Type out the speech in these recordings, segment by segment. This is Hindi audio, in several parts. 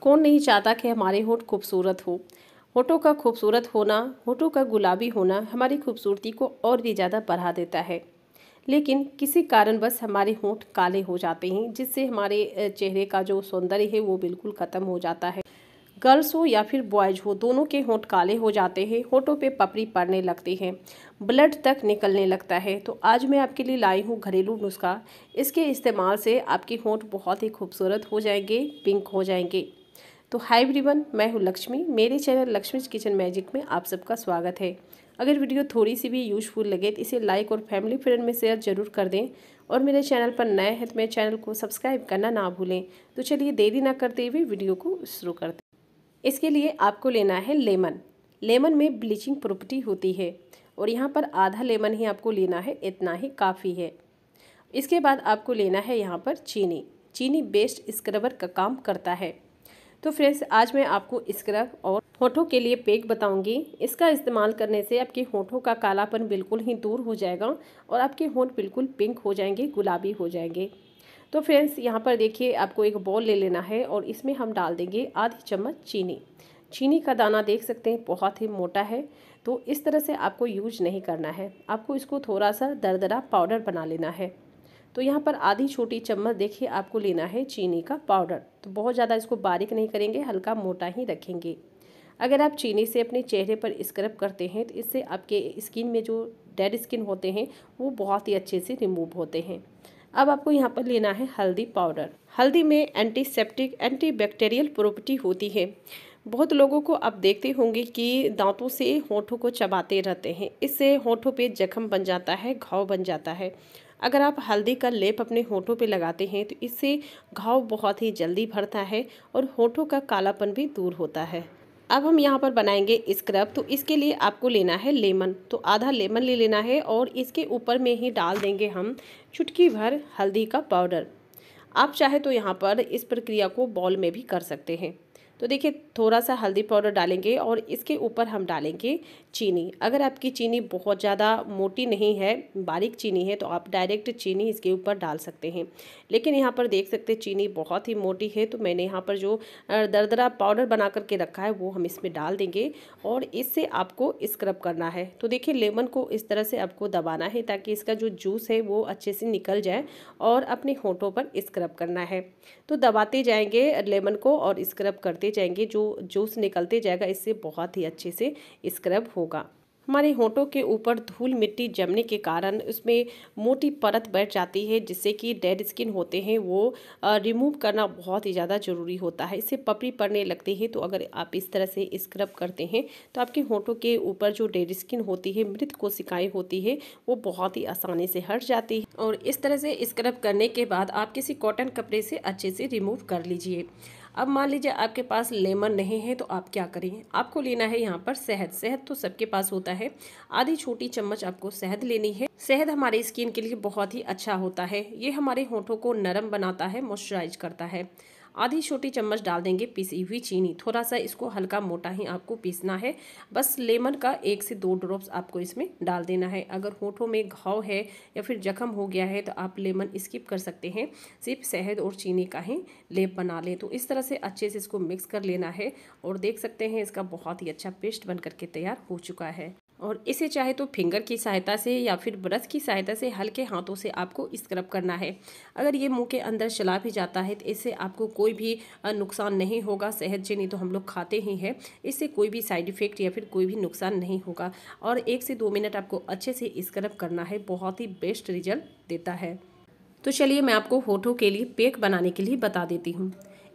कौन नहीं चाहता कि हमारे होठ खूबसूरत हो होठों का खूबसूरत होना होठों का गुलाबी होना हमारी खूबसूरती को और भी ज़्यादा बढ़ा देता है लेकिन किसी कारणवश हमारे होंठ काले हो जाते हैं जिससे हमारे चेहरे का जो सौंदर्य है वो बिल्कुल ख़त्म हो जाता है गर्ल्स हो या फिर बॉयज हो दोनों के होंठ काले हो जाते हैं होठों पे पपड़ी पड़ने लगती है ब्लड तक निकलने लगता है तो आज मैं आपके लिए लाई हूँ घरेलू नुस्खा इसके इस्तेमाल से आपके होंठ बहुत ही खूबसूरत हो जाएंगे पिंक हो जाएंगे तो हाय एवरीवन मैं हूँ लक्ष्मी मेरे चैनल लक्ष्मी किचन मैजिक में आप सबका स्वागत है अगर वीडियो थोड़ी सी भी यूजफुल लगे तो इसे लाइक और फैमिली फ्रेंड में शेयर जरूर कर दें और मेरे चैनल पर नए हैं तो मेरे चैनल को सब्सक्राइब करना ना भूलें तो चलिए देरी ना करते हुए वीडियो को शुरू दें इसके लिए आपको लेना है लेमन लेमन में ब्लीचिंग प्रॉपर्टी होती है और यहाँ पर आधा लेमन ही आपको लेना है इतना ही काफ़ी है इसके बाद आपको लेना है यहाँ पर चीनी चीनी बेस्ट स्क्रबर का काम करता है तो फ्रेंड्स आज मैं आपको स्क्रब और होठों के लिए पेक बताऊंगी इसका इस्तेमाल करने से आपके होठों का कालापन बिल्कुल ही दूर हो जाएगा और आपके होंठ बिल्कुल पिंक हो जाएंगे गुलाबी हो जाएंगे तो फ्रेंड्स यहाँ पर देखिए आपको एक बॉल ले लेना है और इसमें हम डाल देंगे आधी चम्मच चीनी चीनी का दाना देख सकते हैं बहुत ही मोटा है तो इस तरह से आपको यूज नहीं करना है आपको इसको थोड़ा सा दरदरा पाउडर बना लेना है तो यहाँ पर आधी छोटी चम्मच देखिए आपको लेना है चीनी का पाउडर तो बहुत ज़्यादा इसको बारीक नहीं करेंगे हल्का मोटा ही रखेंगे अगर आप चीनी से अपने चेहरे पर स्क्रब करते हैं तो इससे आपके स्किन में जो डेड स्किन होते हैं वो बहुत ही अच्छे से रिमूव होते हैं अब आपको यहाँ पर लेना है हल्दी पाउडर हल्दी में एंटीसेप्टिक एंटीबैक्टीरियल प्रॉपर्टी होती है बहुत लोगों को आप देखते होंगे कि दांतों से होठों को चबाते रहते हैं इससे होठों पे जख्म बन जाता है घाव बन जाता है अगर आप हल्दी का लेप अपने होठों पे लगाते हैं तो इससे घाव बहुत ही जल्दी भरता है और होठों का कालापन भी दूर होता है अब हम यहाँ पर बनाएंगे स्क्रब तो इसके लिए आपको लेना है लेमन तो आधा लेमन ले लेना है और इसके ऊपर में ही डाल देंगे हम चुटकी भर हल्दी का पाउडर आप चाहे तो यहाँ पर इस प्रक्रिया को बॉल में भी कर सकते हैं तो देखिए थोड़ा सा हल्दी पाउडर डालेंगे और इसके ऊपर हम डालेंगे चीनी अगर आपकी चीनी बहुत ज़्यादा मोटी नहीं है बारीक चीनी है तो आप डायरेक्ट चीनी इसके ऊपर डाल सकते हैं लेकिन यहाँ पर देख सकते हैं चीनी बहुत ही मोटी है तो मैंने यहाँ पर जो दरदरा पाउडर बना करके रखा है वो हम इसमें डाल देंगे और इससे आपको स्क्रब करना है तो देखिए लेमन को इस तरह से आपको दबाना है ताकि इसका जो जूस है वो अच्छे से निकल जाए और अपने होठों पर स्क्रब करना है तो दबाते जाएंगे लेमन को और स्क्रब करते निकलते जाएंगे जो जूस निकलते जाएगा इससे बहुत ही अच्छे से स्क्रब होगा हमारे होंठों के ऊपर धूल मिट्टी जमने के कारण उसमें मोटी परत बैठ जाती है जिससे कि डेड स्किन होते हैं वो रिमूव करना बहुत ही ज़्यादा ज़रूरी होता है इससे पपड़ी पड़ने लगती है तो अगर आप इस तरह से स्क्रब करते हैं तो आपके होंठों के ऊपर जो डेड स्किन होती है मृत कोशिकाएँ होती है वो बहुत ही आसानी से हट जाती है और इस तरह से स्क्रब करने के बाद आप किसी कॉटन कपड़े से अच्छे से रिमूव कर लीजिए अब मान लीजिए आपके पास लेमन नहीं है तो आप क्या करेंगे आपको लेना है यहाँ पर शहद शहद तो सबके पास होता है आधी छोटी चम्मच आपको शहद लेनी है शहद हमारे स्किन के लिए बहुत ही अच्छा होता है ये हमारे होठों को नरम बनाता है मॉइस्चराइज करता है आधी छोटी चम्मच डाल देंगे पीसी हुई चीनी थोड़ा सा इसको हल्का मोटा ही आपको पीसना है बस लेमन का एक से दो ड्रॉप्स आपको इसमें डाल देना है अगर होठों में घाव है या फिर जख्म हो गया है तो आप लेमन स्किप कर सकते हैं सिर्फ शहद और चीनी का ही लेप बना लें तो इस तरह से अच्छे से इसको मिक्स कर लेना है और देख सकते हैं इसका बहुत ही अच्छा पेस्ट बन करके तैयार हो चुका है और इसे चाहे तो फिंगर की सहायता से या फिर ब्रश की सहायता से हल्के हाथों से आपको स्क्रब करना है अगर ये मुंह के अंदर चला भी जाता है तो इससे आपको कोई भी नुकसान नहीं होगा सेहत से नहीं तो हम लोग खाते ही हैं इससे कोई भी साइड इफ़ेक्ट या फिर कोई भी नुकसान नहीं होगा और एक से दो मिनट आपको अच्छे से स्क्रब करना है बहुत ही बेस्ट रिजल्ट देता है तो चलिए मैं आपको होठों के लिए पेक बनाने के लिए बता देती हूँ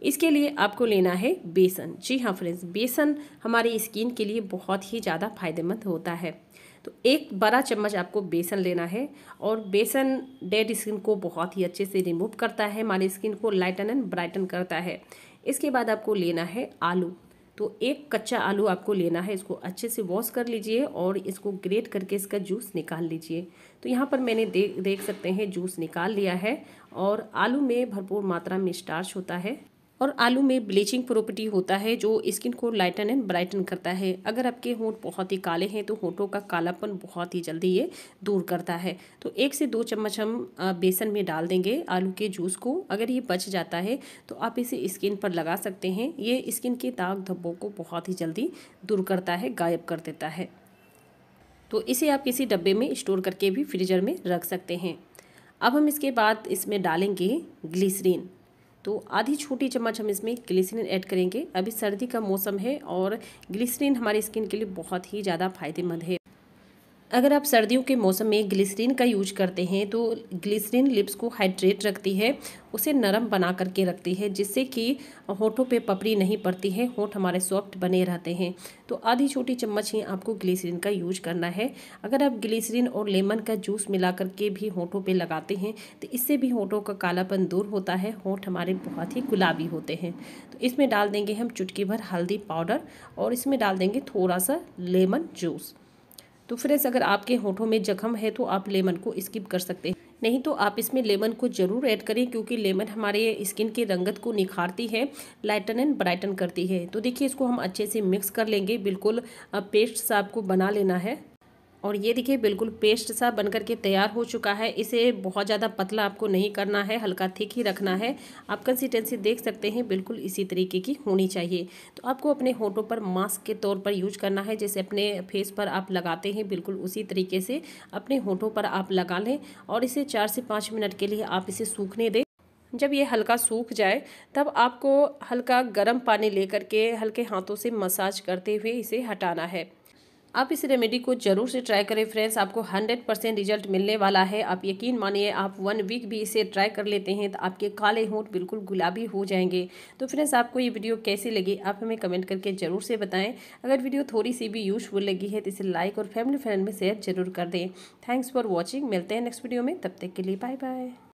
इसके लिए आपको लेना है बेसन जी हाँ फ्रेंड्स बेसन हमारी स्किन के लिए बहुत ही ज़्यादा फायदेमंद होता है तो एक बड़ा चम्मच आपको बेसन लेना है और बेसन डेड स्किन को बहुत ही अच्छे से रिमूव करता है हमारी स्किन को लाइटन एंड ब्राइटन करता है इसके बाद आपको लेना है आलू तो एक कच्चा आलू आपको लेना है इसको अच्छे से वॉश कर लीजिए और इसको ग्रेट करके इसका जूस निकाल लीजिए तो यहाँ पर मैंने देख देख सकते हैं जूस निकाल लिया है और आलू में भरपूर मात्रा में स्टार्च होता है और आलू में ब्लीचिंग प्रॉपर्टी होता है जो स्किन को लाइटन एंड ब्राइटन करता है अगर आपके होंठ बहुत ही काले हैं तो होंठों का कालापन बहुत ही जल्दी ये दूर करता है तो एक से दो चम्मच हम बेसन में डाल देंगे आलू के जूस को अगर ये बच जाता है तो आप इसे स्किन पर लगा सकते हैं ये स्किन के दाग धब्बों को बहुत ही जल्दी दूर करता है गायब कर देता है तो इसे आप किसी डब्बे में स्टोर करके भी फ्रीजर में रख सकते हैं अब हम इसके बाद इसमें डालेंगे ग्लिसरीन तो आधी छोटी चम्मच हम इसमें ग्लिसरीन ऐड करेंगे अभी सर्दी का मौसम है और ग्लिसरीन हमारी स्किन के लिए बहुत ही ज़्यादा फायदेमंद है अगर आप सर्दियों के मौसम में ग्लिसरीन का यूज करते हैं तो ग्लिसरीन लिप्स को हाइड्रेट रखती है उसे नरम बना करके रखती है जिससे कि होठों पे पपड़ी नहीं पड़ती है होठ हमारे सॉफ्ट बने रहते हैं तो आधी छोटी चम्मच ही आपको ग्लिसरीन का यूज करना है अगर आप ग्लिसरीन और लेमन का जूस मिला करके भी होठों पे लगाते हैं तो इससे भी होठों का कालापन दूर होता है होठ हमारे बहुत ही गुलाबी होते हैं तो इसमें डाल देंगे हम चुटकी भर हल्दी पाउडर और इसमें डाल देंगे थोड़ा सा लेमन जूस तो फ्रेंड्स अगर आपके होठों में जख्म है तो आप लेमन को स्किप कर सकते हैं नहीं तो आप इसमें लेमन को ज़रूर ऐड करें क्योंकि लेमन हमारे स्किन के रंगत को निखारती है लाइटन एंड ब्राइटन करती है तो देखिए इसको हम अच्छे से मिक्स कर लेंगे बिल्कुल पेस्ट सा आपको बना लेना है और ये देखिए बिल्कुल पेस्ट सा बन कर के तैयार हो चुका है इसे बहुत ज़्यादा पतला आपको नहीं करना है हल्का थिक ही रखना है आप कंसिस्टेंसी देख सकते हैं बिल्कुल इसी तरीके की होनी चाहिए तो आपको अपने होठों पर मास्क के तौर पर यूज करना है जैसे अपने फेस पर आप लगाते हैं बिल्कुल उसी तरीके से अपने होठों पर आप लगा लें और इसे चार से पाँच मिनट के लिए आप इसे सूखने दें जब ये हल्का सूख जाए तब आपको हल्का गर्म पानी लेकर के हल्के हाथों से मसाज करते हुए इसे हटाना है आप इस रेमेडी को जरूर से ट्राई करें फ्रेंड्स आपको 100 परसेंट रिजल्ट मिलने वाला है आप यकीन मानिए आप वन वीक भी इसे ट्राई कर लेते हैं तो आपके काले होंठ बिल्कुल गुलाबी हो जाएंगे तो फ्रेंड्स आपको ये वीडियो कैसी लगी आप हमें कमेंट करके ज़रूर से बताएं अगर वीडियो थोड़ी सी भी यूजफुल लगी है तो इसे लाइक और फैमिली फ्रेंड में शेयर जरूर कर दें थैंक्स फॉर वॉचिंग मिलते हैं नेक्स्ट वीडियो में तब तक के लिए बाय बाय